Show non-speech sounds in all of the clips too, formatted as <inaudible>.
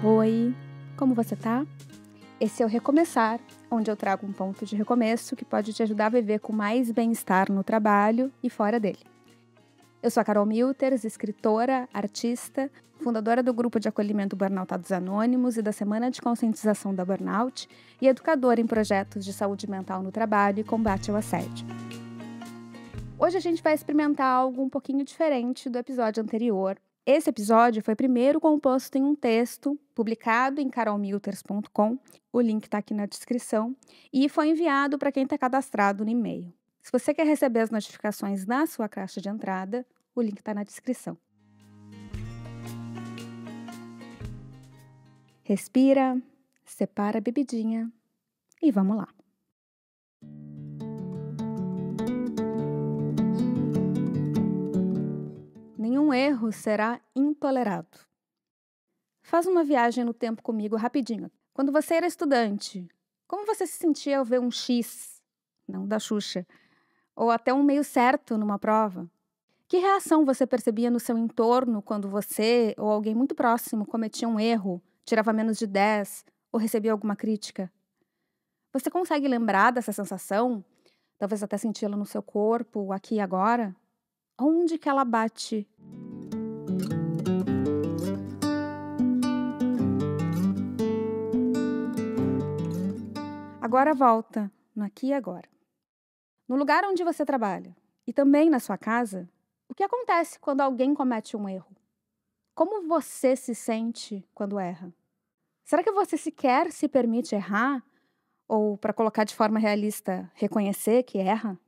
Oi, como você tá? Esse é o Recomeçar, onde eu trago um ponto de recomeço que pode te ajudar a viver com mais bem-estar no trabalho e fora dele. Eu sou a Carol Milters, escritora, artista, fundadora do grupo de acolhimento Burnoutados Anônimos e da Semana de Conscientização da Burnout e educadora em projetos de saúde mental no trabalho e combate ao assédio. Hoje a gente vai experimentar algo um pouquinho diferente do episódio anterior, esse episódio foi primeiro composto em um texto publicado em carolmilters.com, o link está aqui na descrição, e foi enviado para quem está cadastrado no e-mail. Se você quer receber as notificações na sua caixa de entrada, o link está na descrição. Respira, separa a bebidinha e vamos lá. Nenhum erro será intolerado. Faz uma viagem no tempo comigo rapidinho. Quando você era estudante, como você se sentia ao ver um X, não da Xuxa, ou até um meio certo numa prova? Que reação você percebia no seu entorno quando você ou alguém muito próximo cometia um erro, tirava menos de 10 ou recebia alguma crítica? Você consegue lembrar dessa sensação? Talvez até senti-la no seu corpo, aqui e agora? onde que ela bate. Agora volta no aqui e agora. No lugar onde você trabalha e também na sua casa, o que acontece quando alguém comete um erro? Como você se sente quando erra? Será que você sequer se permite errar? Ou, para colocar de forma realista, reconhecer que erra?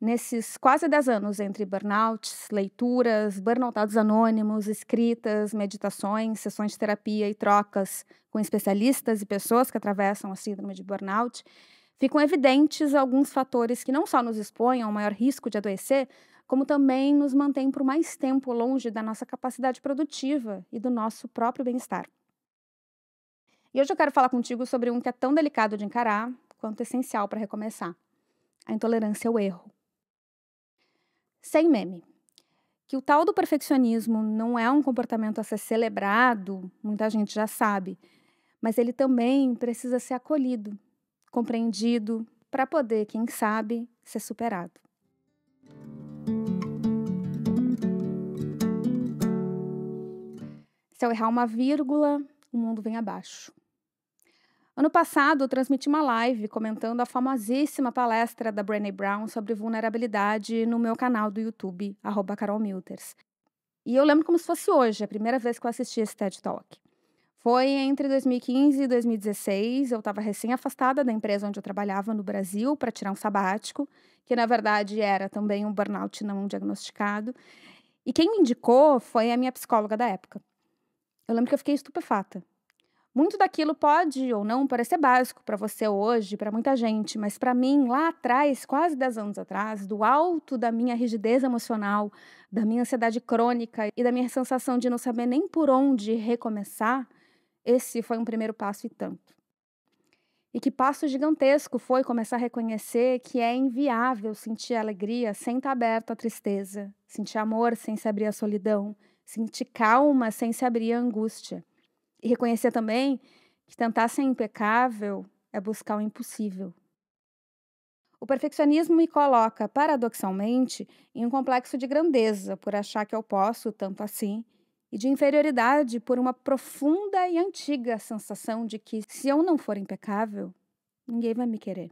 Nesses quase 10 anos entre burnouts, leituras, burnoutados anônimos, escritas, meditações, sessões de terapia e trocas com especialistas e pessoas que atravessam a síndrome de burnout, ficam evidentes alguns fatores que não só nos expõem ao maior risco de adoecer, como também nos mantêm por mais tempo longe da nossa capacidade produtiva e do nosso próprio bem-estar. E hoje eu quero falar contigo sobre um que é tão delicado de encarar quanto essencial para recomeçar: a intolerância ao erro sem meme. Que o tal do perfeccionismo não é um comportamento a ser celebrado, muita gente já sabe, mas ele também precisa ser acolhido, compreendido, para poder, quem sabe, ser superado. Se eu errar uma vírgula, o mundo vem abaixo. Ano passado, eu transmiti uma live comentando a famosíssima palestra da Brené Brown sobre vulnerabilidade no meu canal do YouTube, @carolmilters. E eu lembro como se fosse hoje, a primeira vez que eu assisti esse TED Talk. Foi entre 2015 e 2016, eu estava recém-afastada da empresa onde eu trabalhava no Brasil para tirar um sabático, que na verdade era também um burnout não diagnosticado. E quem me indicou foi a minha psicóloga da época. Eu lembro que eu fiquei estupefata. Muito daquilo pode ou não parecer básico para você hoje, para muita gente, mas para mim, lá atrás, quase 10 anos atrás, do alto da minha rigidez emocional, da minha ansiedade crônica e da minha sensação de não saber nem por onde recomeçar, esse foi um primeiro passo e tanto. E que passo gigantesco foi começar a reconhecer que é inviável sentir alegria sem estar aberto à tristeza, sentir amor sem se abrir à solidão, sentir calma sem se abrir à angústia e reconhecer também que tentar ser impecável é buscar o impossível. O perfeccionismo me coloca, paradoxalmente, em um complexo de grandeza por achar que eu posso tanto assim, e de inferioridade por uma profunda e antiga sensação de que, se eu não for impecável, ninguém vai me querer.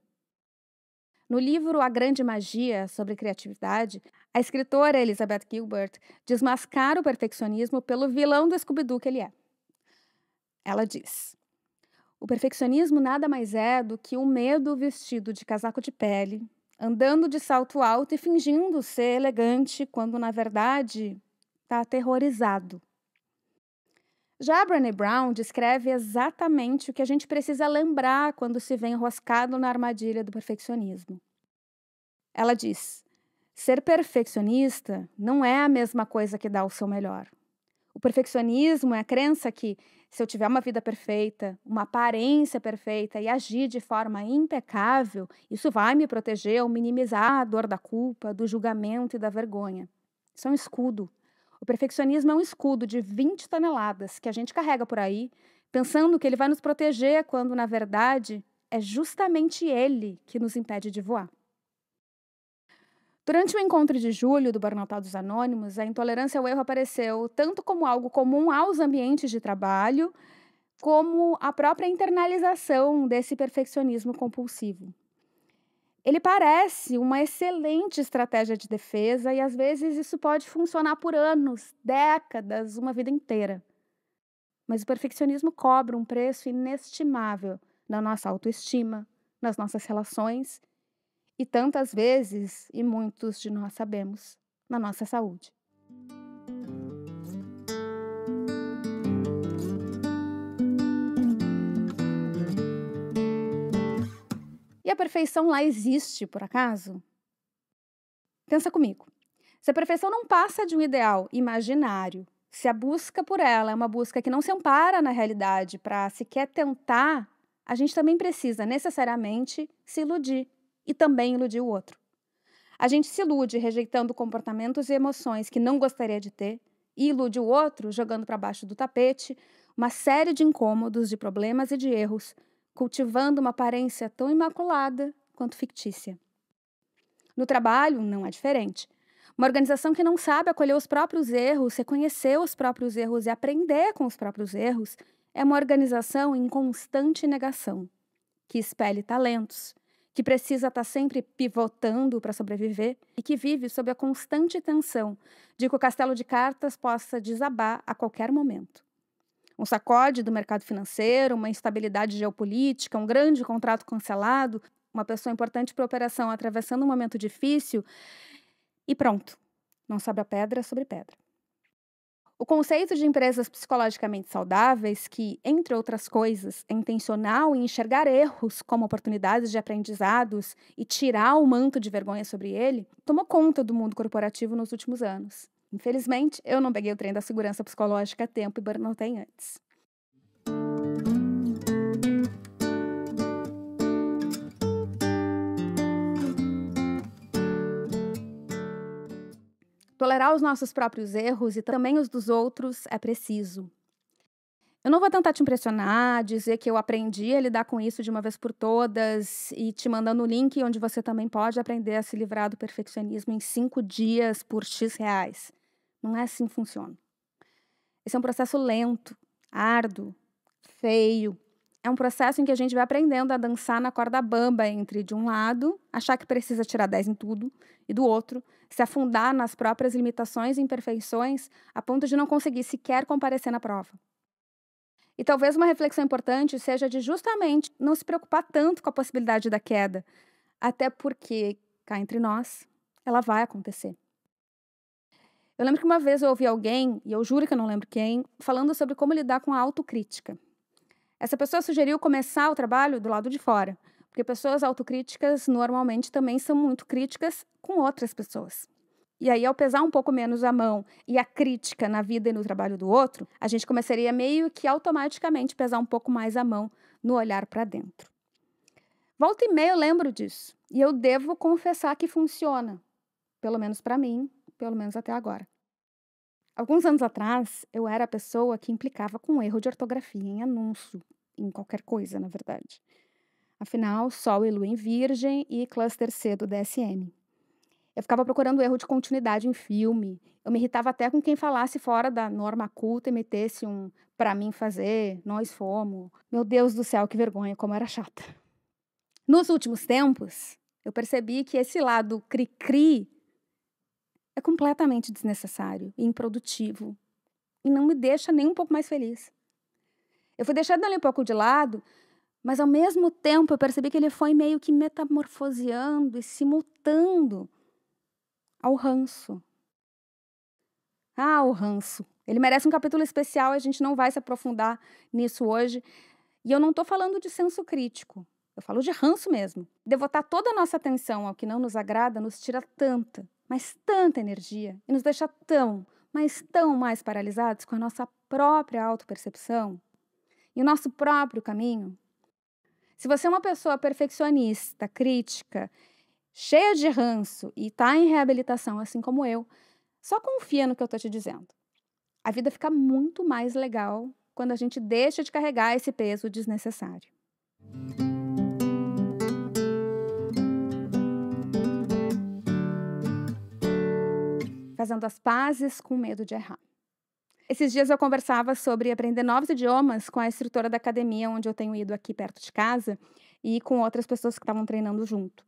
No livro A Grande Magia sobre Criatividade, a escritora Elizabeth Gilbert desmascara o perfeccionismo pelo vilão do Scooby-Doo que ele é. Ela diz: O perfeccionismo nada mais é do que o um medo vestido de casaco de pele, andando de salto alto e fingindo ser elegante quando na verdade está aterrorizado. Já Brené Brown descreve exatamente o que a gente precisa lembrar quando se vê enroscado na armadilha do perfeccionismo. Ela diz: ser perfeccionista não é a mesma coisa que dar o seu melhor. O perfeccionismo é a crença que, se eu tiver uma vida perfeita, uma aparência perfeita e agir de forma impecável, isso vai me proteger ou minimizar a dor da culpa, do julgamento e da vergonha. Isso é um escudo. O perfeccionismo é um escudo de 20 toneladas que a gente carrega por aí, pensando que ele vai nos proteger, quando na verdade é justamente ele que nos impede de voar. Durante o encontro de julho do dos Anônimos, a intolerância ao erro apareceu tanto como algo comum aos ambientes de trabalho, como a própria internalização desse perfeccionismo compulsivo. Ele parece uma excelente estratégia de defesa e às vezes isso pode funcionar por anos, décadas, uma vida inteira. Mas o perfeccionismo cobra um preço inestimável na nossa autoestima, nas nossas relações e tantas vezes, e muitos de nós sabemos, na nossa saúde. E a perfeição lá existe, por acaso? Pensa comigo. Se a perfeição não passa de um ideal imaginário, se a busca por ela é uma busca que não se ampara na realidade para sequer tentar, a gente também precisa necessariamente se iludir e também iludir o outro. A gente se ilude rejeitando comportamentos e emoções que não gostaria de ter e ilude o outro jogando para baixo do tapete uma série de incômodos, de problemas e de erros, cultivando uma aparência tão imaculada quanto fictícia. No trabalho, não é diferente. Uma organização que não sabe acolher os próprios erros, reconhecer os próprios erros e aprender com os próprios erros é uma organização em constante negação, que espelhe talentos, que precisa estar tá sempre pivotando para sobreviver e que vive sob a constante tensão de que o castelo de cartas possa desabar a qualquer momento. Um sacode do mercado financeiro, uma instabilidade geopolítica, um grande contrato cancelado, uma pessoa importante para a operação atravessando um momento difícil e pronto, não sobra pedra sobre pedra. O conceito de empresas psicologicamente saudáveis, que, entre outras coisas, é intencional em enxergar erros como oportunidades de aprendizados e tirar o manto de vergonha sobre ele, tomou conta do mundo corporativo nos últimos anos. Infelizmente, eu não peguei o trem da segurança psicológica a tempo e burnoutei antes. Tolerar os nossos próprios erros e também os dos outros é preciso. Eu não vou tentar te impressionar, dizer que eu aprendi a lidar com isso de uma vez por todas e te mandando o um link onde você também pode aprender a se livrar do perfeccionismo em cinco dias por X reais. Não é assim que funciona. Esse é um processo lento, árduo, feio, é um processo em que a gente vai aprendendo a dançar na corda bamba entre, de um lado, achar que precisa tirar 10 em tudo, e do outro, se afundar nas próprias limitações e imperfeições a ponto de não conseguir sequer comparecer na prova. E talvez uma reflexão importante seja de justamente não se preocupar tanto com a possibilidade da queda, até porque, cá entre nós, ela vai acontecer. Eu lembro que uma vez eu ouvi alguém, e eu juro que eu não lembro quem, falando sobre como lidar com a autocrítica. Essa pessoa sugeriu começar o trabalho do lado de fora, porque pessoas autocríticas normalmente também são muito críticas com outras pessoas. E aí, ao pesar um pouco menos a mão e a crítica na vida e no trabalho do outro, a gente começaria meio que automaticamente pesar um pouco mais a mão no olhar para dentro. Volta e meia eu lembro disso. E eu devo confessar que funciona. Pelo menos para mim, pelo menos até agora. Alguns anos atrás, eu era a pessoa que implicava com um erro de ortografia em anúncio em qualquer coisa, na verdade. Afinal, Sol e Lua em Virgem e cluster C do DSM. Eu ficava procurando erro de continuidade em filme. Eu me irritava até com quem falasse fora da norma culta e metesse um para mim fazer, nós fomos. Meu Deus do céu, que vergonha, como era chata. Nos últimos tempos, eu percebi que esse lado cri-cri é completamente desnecessário e improdutivo e não me deixa nem um pouco mais feliz. Eu fui deixando ele um pouco de lado, mas ao mesmo tempo eu percebi que ele foi meio que metamorfoseando e se mutando ao ranço. Ah, o ranço. Ele merece um capítulo especial, a gente não vai se aprofundar nisso hoje. E eu não estou falando de senso crítico, eu falo de ranço mesmo. Devotar toda a nossa atenção ao que não nos agrada nos tira tanta, mas tanta energia e nos deixa tão, mas tão mais paralisados com a nossa própria autopercepção e o nosso próprio caminho? Se você é uma pessoa perfeccionista, crítica, cheia de ranço e está em reabilitação, assim como eu, só confia no que eu estou te dizendo. A vida fica muito mais legal quando a gente deixa de carregar esse peso desnecessário. Fazendo as pazes com medo de errar. Esses dias eu conversava sobre aprender novos idiomas com a instrutora da academia onde eu tenho ido aqui perto de casa e com outras pessoas que estavam treinando junto.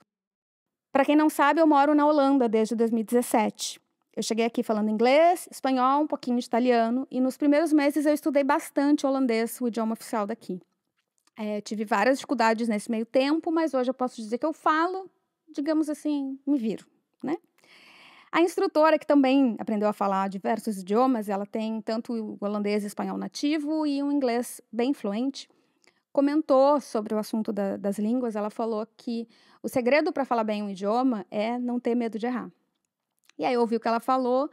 Para quem não sabe, eu moro na Holanda desde 2017. Eu cheguei aqui falando inglês, espanhol, um pouquinho de italiano e nos primeiros meses eu estudei bastante holandês, o idioma oficial daqui. É, tive várias dificuldades nesse meio tempo, mas hoje eu posso dizer que eu falo, digamos assim, me viro, né? A instrutora, que também aprendeu a falar diversos idiomas, ela tem tanto o holandês e espanhol nativo e um inglês bem fluente, comentou sobre o assunto da, das línguas. Ela falou que o segredo para falar bem um idioma é não ter medo de errar. E aí eu ouvi o que ela falou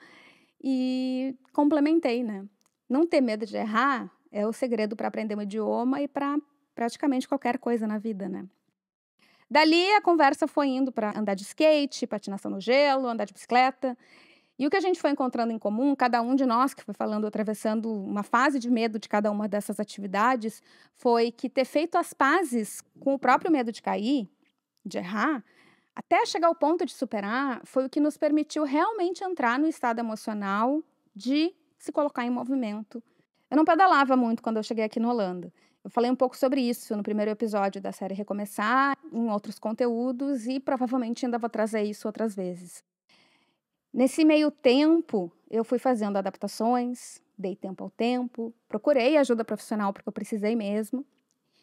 e complementei, né? Não ter medo de errar é o segredo para aprender um idioma e para praticamente qualquer coisa na vida, né? Dali a conversa foi indo para andar de skate, patinação no gelo, andar de bicicleta. E o que a gente foi encontrando em comum, cada um de nós que foi falando, atravessando uma fase de medo de cada uma dessas atividades, foi que ter feito as pazes com o próprio medo de cair, de errar, até chegar ao ponto de superar, foi o que nos permitiu realmente entrar no estado emocional de se colocar em movimento. Eu não pedalava muito quando eu cheguei aqui no Holanda. Eu falei um pouco sobre isso no primeiro episódio da série Recomeçar, em outros conteúdos, e provavelmente ainda vou trazer isso outras vezes. Nesse meio tempo, eu fui fazendo adaptações, dei tempo ao tempo, procurei ajuda profissional porque eu precisei mesmo,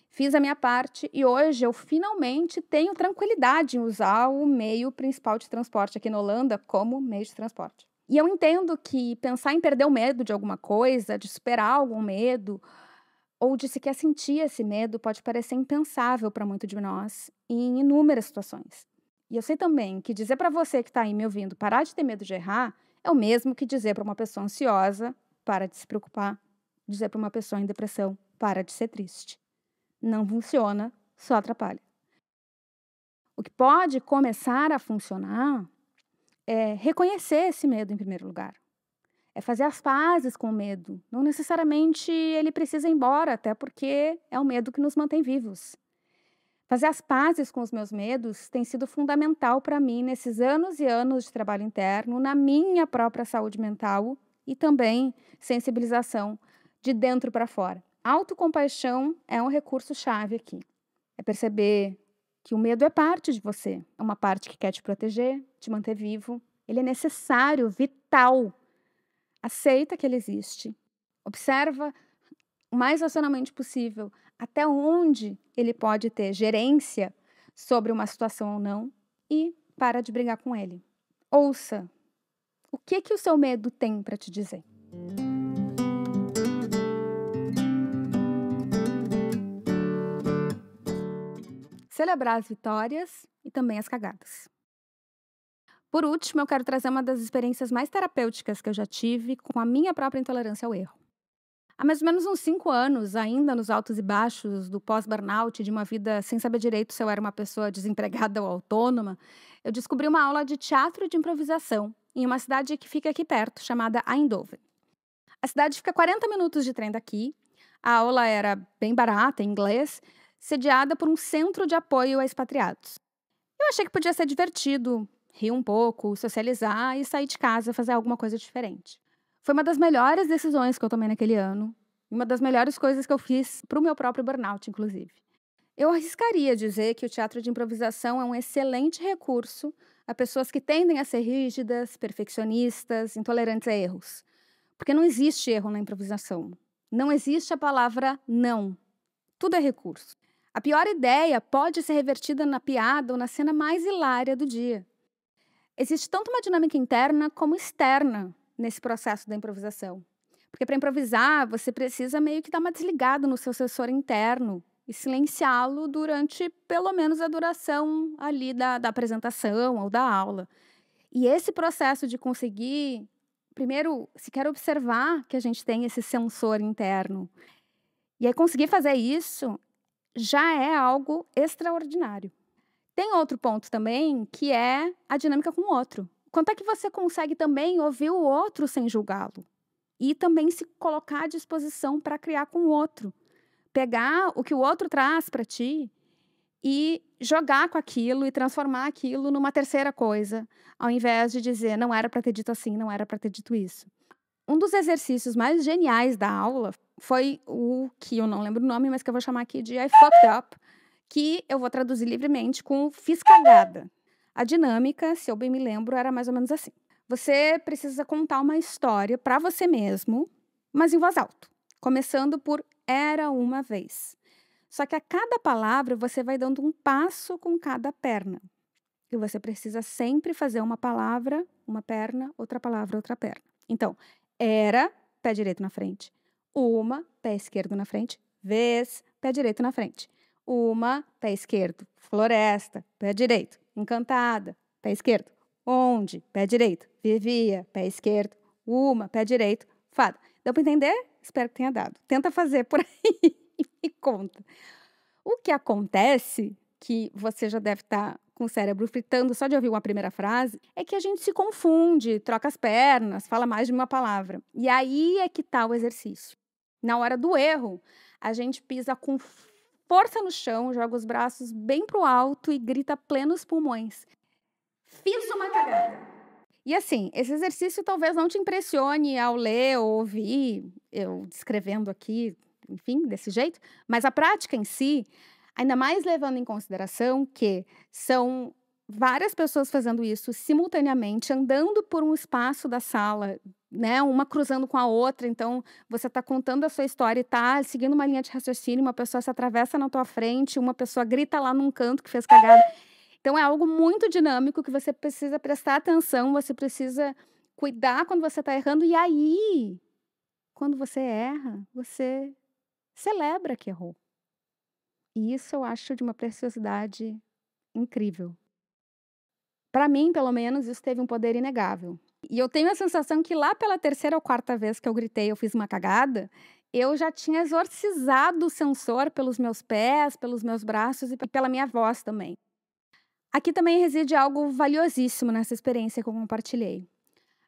fiz a minha parte e hoje eu finalmente tenho tranquilidade em usar o meio principal de transporte aqui na Holanda como meio de transporte. E eu entendo que pensar em perder o medo de alguma coisa, de superar algum medo, ou de sequer sentir esse medo pode parecer impensável para muito de nós em inúmeras situações. E eu sei também que dizer para você que está aí me ouvindo parar de ter medo de errar é o mesmo que dizer para uma pessoa ansiosa para de se preocupar, dizer para uma pessoa em depressão para de ser triste. Não funciona, só atrapalha. O que pode começar a funcionar é reconhecer esse medo em primeiro lugar é fazer as pazes com o medo. Não necessariamente ele precisa ir embora, até porque é o medo que nos mantém vivos. Fazer as pazes com os meus medos tem sido fundamental para mim nesses anos e anos de trabalho interno, na minha própria saúde mental e também sensibilização de dentro para fora. Autocompaixão é um recurso chave aqui. É perceber que o medo é parte de você, é uma parte que quer te proteger, te manter vivo. Ele é necessário, vital aceita que ele existe, observa o mais racionalmente possível até onde ele pode ter gerência sobre uma situação ou não e para de brigar com ele. Ouça o que que o seu medo tem para te dizer. Celebrar as vitórias e também as cagadas. Por último, eu quero trazer uma das experiências mais terapêuticas que eu já tive com a minha própria intolerância ao erro. Há mais ou menos uns cinco anos, ainda nos altos e baixos do pós-burnout, de uma vida sem saber direito se eu era uma pessoa desempregada ou autônoma, eu descobri uma aula de teatro de improvisação em uma cidade que fica aqui perto, chamada Eindhoven. A cidade fica 40 minutos de trem daqui. A aula era bem barata, em inglês, sediada por um centro de apoio a expatriados. Eu achei que podia ser divertido, rir um pouco, socializar e sair de casa, fazer alguma coisa diferente. Foi uma das melhores decisões que eu tomei naquele ano, e uma das melhores coisas que eu fiz para o meu próprio burnout, inclusive. Eu arriscaria dizer que o teatro de improvisação é um excelente recurso a pessoas que tendem a ser rígidas, perfeccionistas, intolerantes a erros. Porque não existe erro na improvisação. Não existe a palavra não. Tudo é recurso. A pior ideia pode ser revertida na piada ou na cena mais hilária do dia. Existe tanto uma dinâmica interna como externa nesse processo da improvisação. Porque para improvisar, você precisa meio que dar uma desligada no seu sensor interno e silenciá-lo durante pelo menos a duração ali da, da apresentação ou da aula. E esse processo de conseguir, primeiro, se quer observar que a gente tem esse sensor interno. E aí conseguir fazer isso já é algo extraordinário. Tem outro ponto também, que é a dinâmica com o outro. Quanto é que você consegue também ouvir o outro sem julgá-lo? E também se colocar à disposição para criar com o outro. Pegar o que o outro traz para ti e jogar com aquilo e transformar aquilo numa terceira coisa, ao invés de dizer não era para ter dito assim, não era para ter dito isso. Um dos exercícios mais geniais da aula foi o que eu não lembro o nome, mas que eu vou chamar aqui de I fucked up, que eu vou traduzir livremente com fiz cagada. A dinâmica, se eu bem me lembro, era mais ou menos assim. Você precisa contar uma história para você mesmo, mas em voz alta, começando por era uma vez. Só que a cada palavra você vai dando um passo com cada perna. E você precisa sempre fazer uma palavra, uma perna, outra palavra, outra perna. Então, era, pé direito na frente. Uma, pé esquerdo na frente. Vez, pé direito na frente uma, pé esquerdo, floresta, pé direito, encantada, pé esquerdo, onde, pé direito, vivia, pé esquerdo, uma, pé direito, fada. Deu para entender? Espero que tenha dado. Tenta fazer por <laughs> aí e me conta. O que acontece, que você já deve estar tá com o cérebro fritando só de ouvir uma primeira frase, é que a gente se confunde, troca as pernas, fala mais de uma palavra. E aí é que está o exercício. Na hora do erro, a gente pisa com força no chão, joga os braços bem pro alto e grita plenos pulmões. Fiz uma cagada. E assim, esse exercício talvez não te impressione ao ler ou ouvir, eu descrevendo aqui, enfim, desse jeito, mas a prática em si, ainda mais levando em consideração que são várias pessoas fazendo isso simultaneamente, andando por um espaço da sala, né, uma cruzando com a outra, então você está contando a sua história e está seguindo uma linha de raciocínio, uma pessoa se atravessa na tua frente, uma pessoa grita lá num canto que fez cagada. Então é algo muito dinâmico que você precisa prestar atenção, você precisa cuidar quando você está errando e aí, quando você erra, você celebra que errou. E isso eu acho de uma preciosidade incrível. Para mim, pelo menos, isso teve um poder inegável. E eu tenho a sensação que lá pela terceira ou quarta vez que eu gritei, eu fiz uma cagada, eu já tinha exorcizado o sensor pelos meus pés, pelos meus braços e pela minha voz também. Aqui também reside algo valiosíssimo nessa experiência que eu compartilhei.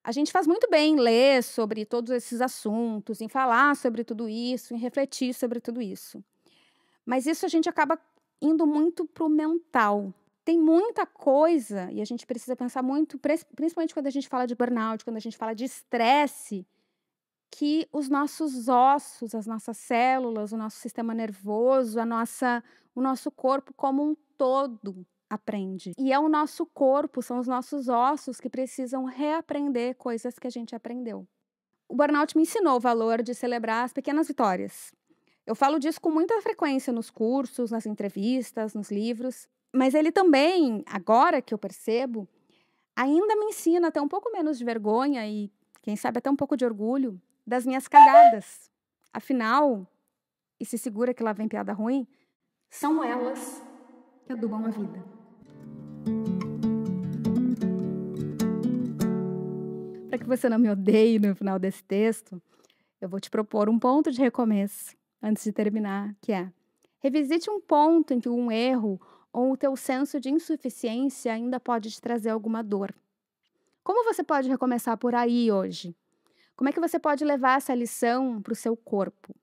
A gente faz muito bem em ler sobre todos esses assuntos, em falar sobre tudo isso, em refletir sobre tudo isso. Mas isso a gente acaba indo muito para o mental, tem muita coisa e a gente precisa pensar muito, principalmente quando a gente fala de burnout, quando a gente fala de estresse, que os nossos ossos, as nossas células, o nosso sistema nervoso, a nossa, o nosso corpo como um todo aprende. E é o nosso corpo, são os nossos ossos que precisam reaprender coisas que a gente aprendeu. O burnout me ensinou o valor de celebrar as pequenas vitórias. Eu falo disso com muita frequência nos cursos, nas entrevistas, nos livros, mas ele também, agora que eu percebo, ainda me ensina até um pouco menos de vergonha e, quem sabe, até um pouco de orgulho das minhas cagadas. Afinal, e se segura que lá vem piada ruim, são elas que adubam a vida. Para que você não me odeie no final desse texto, eu vou te propor um ponto de recomeço antes de terminar, que é revisite um ponto em que um erro ou o teu senso de insuficiência ainda pode te trazer alguma dor. Como você pode recomeçar por aí hoje? Como é que você pode levar essa lição para o seu corpo?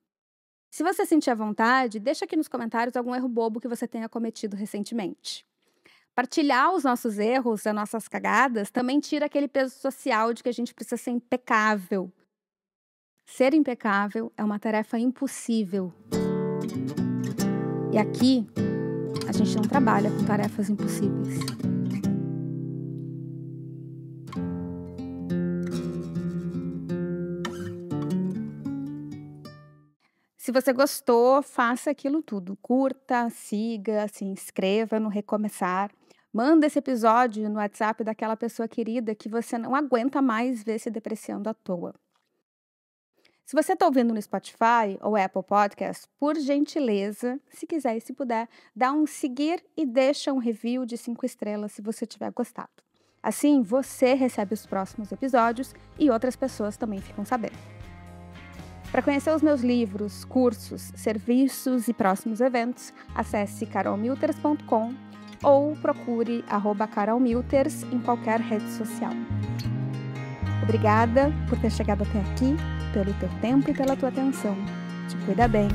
Se você sentir à vontade, deixa aqui nos comentários algum erro bobo que você tenha cometido recentemente. Partilhar os nossos erros, as nossas cagadas, também tira aquele peso social de que a gente precisa ser impecável. Ser impecável é uma tarefa impossível. E aqui a gente não trabalha com tarefas impossíveis. Se você gostou, faça aquilo tudo. Curta, siga, se inscreva no Recomeçar. Manda esse episódio no WhatsApp daquela pessoa querida que você não aguenta mais ver se depreciando à toa. Se você está ouvindo no Spotify ou Apple Podcast, por gentileza, se quiser e se puder, dá um seguir e deixa um review de cinco estrelas se você tiver gostado. Assim, você recebe os próximos episódios e outras pessoas também ficam sabendo. Para conhecer os meus livros, cursos, serviços e próximos eventos, acesse carolmilters.com ou procure carolmilters em qualquer rede social. Obrigada por ter chegado até aqui pelo teu tempo e pela tua atenção. Te cuida bem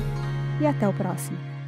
e até o próximo.